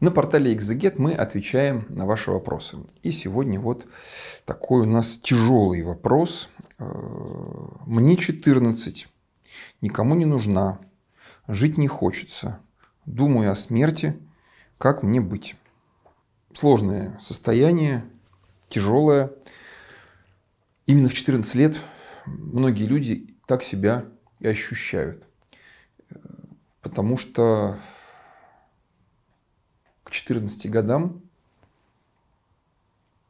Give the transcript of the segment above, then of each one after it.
На портале Exeget мы отвечаем на ваши вопросы. И сегодня вот такой у нас тяжелый вопрос. Э, мне 14, никому не нужна, жить не хочется, думаю о смерти, как мне быть? Сложное состояние, тяжелое. Именно в 14 лет многие люди так себя и ощущают. Э, потому что 14 годам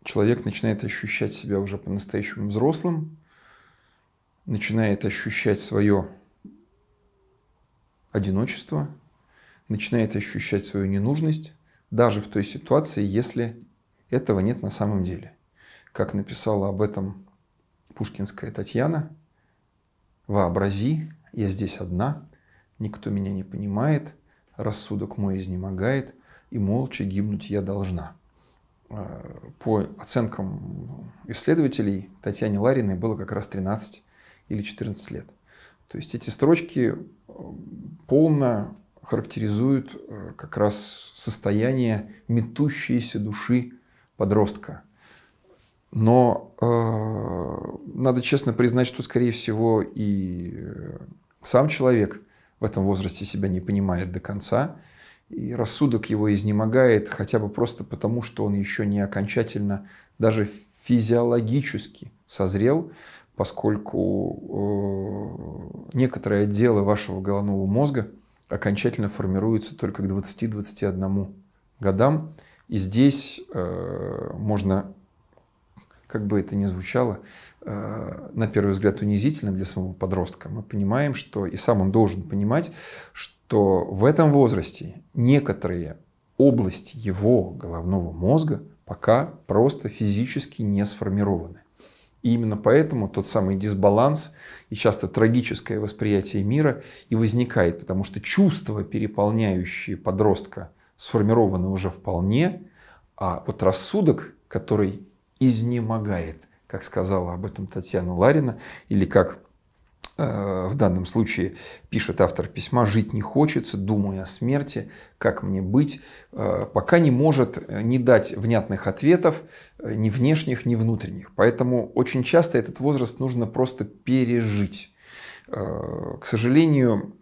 человек начинает ощущать себя уже по-настоящему взрослым, начинает ощущать свое одиночество, начинает ощущать свою ненужность, даже в той ситуации, если этого нет на самом деле. Как написала об этом пушкинская Татьяна, «Вообрази, я здесь одна, никто меня не понимает, рассудок мой изнемогает, и молча гибнуть я должна. Э, по оценкам исследователей, Татьяне Лариной было как раз 13 или 14 лет. То есть эти строчки э, полно характеризуют э, как раз состояние метущейся души подростка. Но э, надо честно признать, что, скорее всего, и сам человек в этом возрасте себя не понимает до конца – и рассудок его изнемогает хотя бы просто потому, что он еще не окончательно даже физиологически созрел, поскольку э, некоторые отделы вашего головного мозга окончательно формируются только к 20-21 годам. И здесь э, можно как бы это ни звучало, э, на первый взгляд, унизительно для самого подростка, мы понимаем, что и сам он должен понимать, что в этом возрасте некоторые области его головного мозга пока просто физически не сформированы. И именно поэтому тот самый дисбаланс и часто трагическое восприятие мира и возникает, потому что чувства, переполняющие подростка, сформированы уже вполне, а вот рассудок, который изнемогает, как сказала об этом Татьяна Ларина, или как э, в данном случае пишет автор письма, жить не хочется, думая о смерти, как мне быть, э, пока не может э, не дать внятных ответов, ни внешних, ни внутренних. Поэтому очень часто этот возраст нужно просто пережить. К сожалению,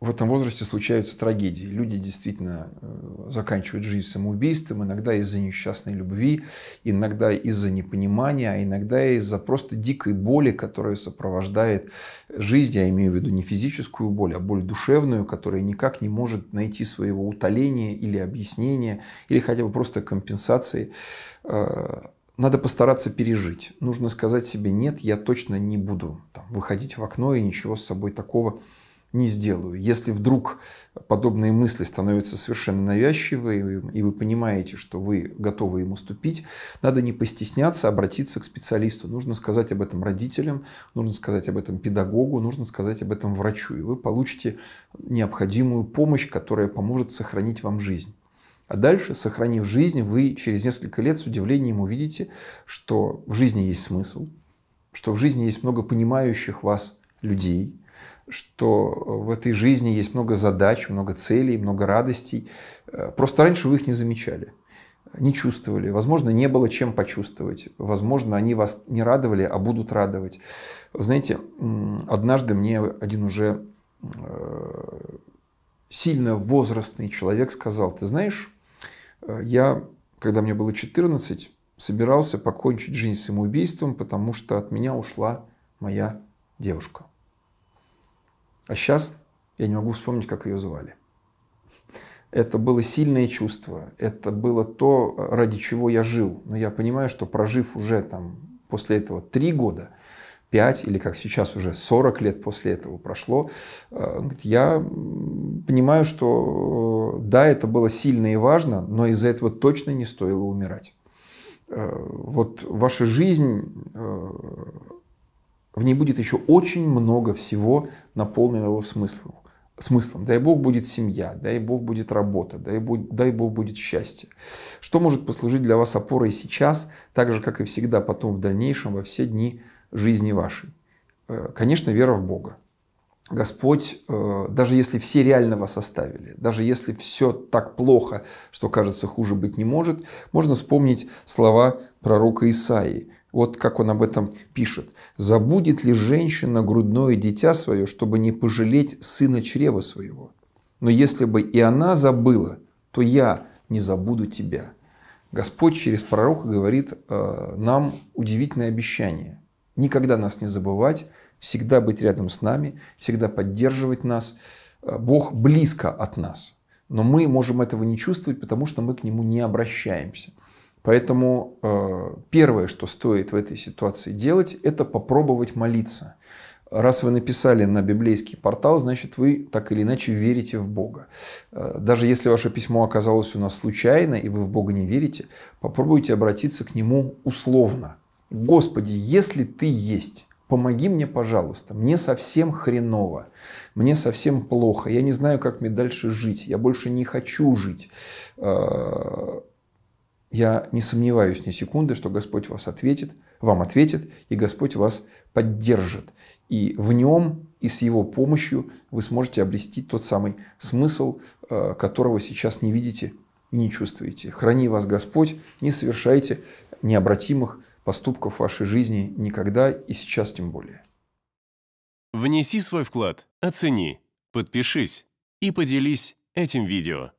в этом возрасте случаются трагедии. Люди действительно э, заканчивают жизнь самоубийством, иногда из-за несчастной любви, иногда из-за непонимания, а иногда из-за просто дикой боли, которая сопровождает жизнь, я имею в виду не физическую боль, а боль душевную, которая никак не может найти своего утоления или объяснения, или хотя бы просто компенсации э, надо постараться пережить. Нужно сказать себе, нет, я точно не буду там, выходить в окно и ничего с собой такого не сделаю. Если вдруг подобные мысли становятся совершенно навязчивыми, и вы понимаете, что вы готовы ему ступить, надо не постесняться а обратиться к специалисту. Нужно сказать об этом родителям, нужно сказать об этом педагогу, нужно сказать об этом врачу. И вы получите необходимую помощь, которая поможет сохранить вам жизнь. А дальше, сохранив жизнь, вы через несколько лет с удивлением увидите, что в жизни есть смысл, что в жизни есть много понимающих вас людей – что э, в этой жизни есть много задач, много целей, много радостей. Э, просто раньше вы их не замечали, не чувствовали. Возможно, не было чем почувствовать. Возможно, они вас не радовали, а будут радовать. Вы знаете, однажды мне один уже э, сильно возрастный человек сказал, ты знаешь, я, когда мне было 14, собирался покончить жизнь самоубийством, потому что от меня ушла моя девушка. А сейчас я не могу вспомнить, как ее звали. Это было сильное чувство, это было то, ради чего я жил. Но я понимаю, что прожив уже там после этого три года, пять или как сейчас уже 40 лет после этого прошло, э, я понимаю, что э, да, это было сильно и важно, но из-за этого точно не стоило умирать. Э, вот ваша жизнь в ней будет еще очень много всего, наполненного смыслом. смыслом. Дай Бог будет семья, дай Бог будет работа, дай Бог, дай Бог будет счастье. Что может послужить для вас опорой сейчас, так же, как и всегда потом в дальнейшем, во все дни жизни вашей? Э, конечно, вера в Бога. Господь, э, даже если все реально вас оставили, даже если все так плохо, что кажется хуже быть не может, можно вспомнить слова пророка Исаии – вот как он об этом пишет. «Забудет ли женщина грудное дитя свое, чтобы не пожалеть сына чрева своего? Но если бы и она забыла, то я не забуду тебя». Господь через пророка говорит э, нам удивительное обещание. Никогда нас не забывать, всегда быть рядом с нами, всегда поддерживать нас. Э, Бог близко от нас, но мы можем этого не чувствовать, потому что мы к Нему не обращаемся. Поэтому э, первое, что стоит в этой ситуации делать, это попробовать молиться. Раз вы написали на библейский портал, значит вы так или иначе верите в Бога. Э, даже если ваше письмо оказалось у нас случайно и вы в Бога не верите, попробуйте обратиться к Нему условно. Господи, если Ты есть, помоги мне, пожалуйста, мне совсем хреново, мне совсем плохо, я не знаю, как мне дальше жить, я больше не хочу жить э, я не сомневаюсь ни секунды, что Господь вас ответит, вам ответит, и Господь вас поддержит. И в нем, и с его помощью вы сможете обрести тот самый смысл, э, которого сейчас не видите, не чувствуете. Храни вас Господь, не совершайте необратимых поступков в вашей жизни никогда и сейчас тем более. Внеси свой вклад, оцени, подпишись и поделись этим видео.